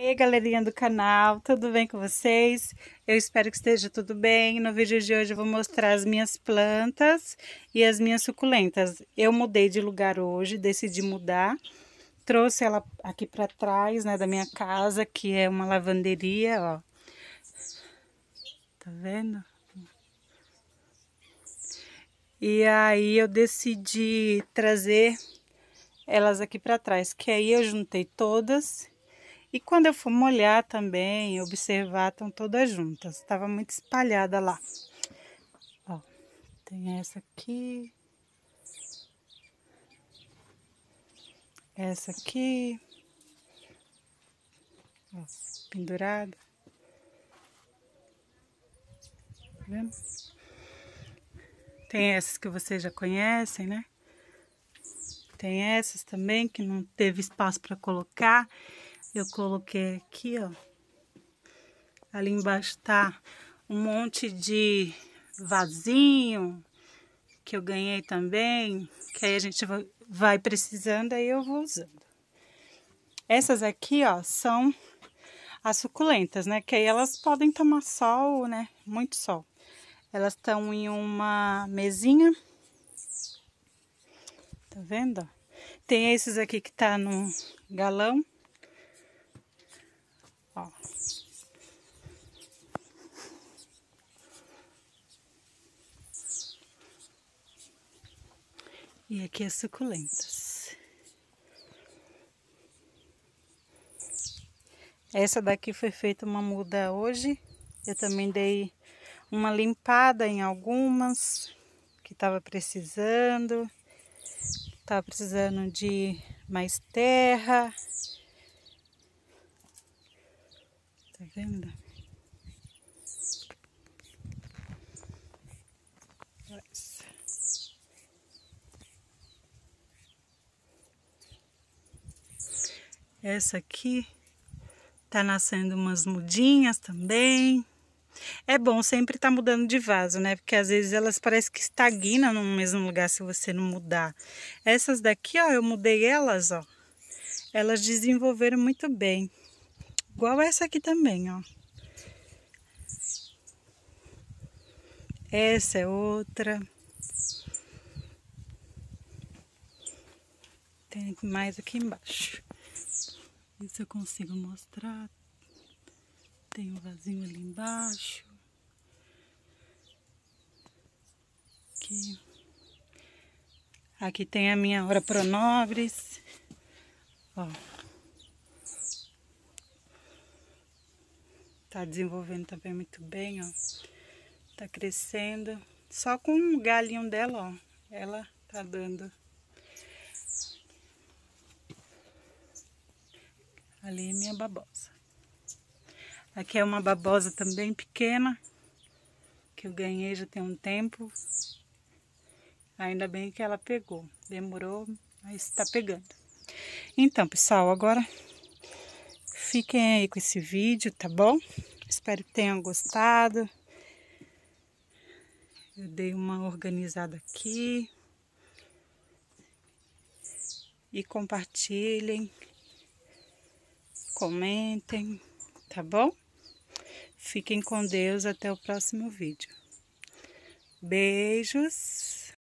Ei, galerinha do canal, tudo bem com vocês? Eu espero que esteja tudo bem. No vídeo de hoje eu vou mostrar as minhas plantas e as minhas suculentas. Eu mudei de lugar hoje, decidi mudar. Trouxe ela aqui para trás, né, da minha casa, que é uma lavanderia, ó. Tá vendo? E aí eu decidi trazer elas aqui para trás, que aí eu juntei todas e quando eu for molhar também, observar, estão todas juntas. Estava muito espalhada lá. Ó, tem essa aqui. Essa aqui. Ó, pendurada. Tá vendo? Tem essas que vocês já conhecem, né? Tem essas também que não teve espaço para colocar. Eu coloquei aqui, ó. Ali embaixo tá um monte de vasinho que eu ganhei também, que aí a gente vai precisando, aí eu vou usando. Essas aqui, ó, são as suculentas, né? Que aí elas podem tomar sol, né? Muito sol. Elas estão em uma mesinha. Tá vendo? Tem esses aqui que tá no galão. Ó. E aqui as suculentas. Essa daqui foi feita uma muda hoje. Eu também dei uma limpada em algumas que estava precisando. Estava precisando de mais terra. Tá vendo? Essa aqui tá nascendo umas mudinhas também. É bom sempre estar tá mudando de vaso, né? Porque às vezes elas parecem que estagnam no mesmo lugar se você não mudar. Essas daqui, ó, eu mudei elas, ó. Elas desenvolveram muito bem. Igual essa aqui também, ó. Essa é outra. Tem mais aqui embaixo. Isso eu consigo mostrar. Tem um vasinho ali embaixo. Aqui. Aqui tem a minha hora pronobres. Ó. Tá desenvolvendo também muito bem, ó. Tá crescendo. Só com o galinho dela, ó. Ela tá dando. Ali é minha babosa. Aqui é uma babosa também pequena. Que eu ganhei já tem um tempo. Ainda bem que ela pegou. Demorou, mas tá pegando. Então, pessoal, agora Fiquem aí com esse vídeo, tá bom? Espero que tenham gostado. Eu dei uma organizada aqui. E compartilhem, comentem, tá bom? Fiquem com Deus até o próximo vídeo. Beijos!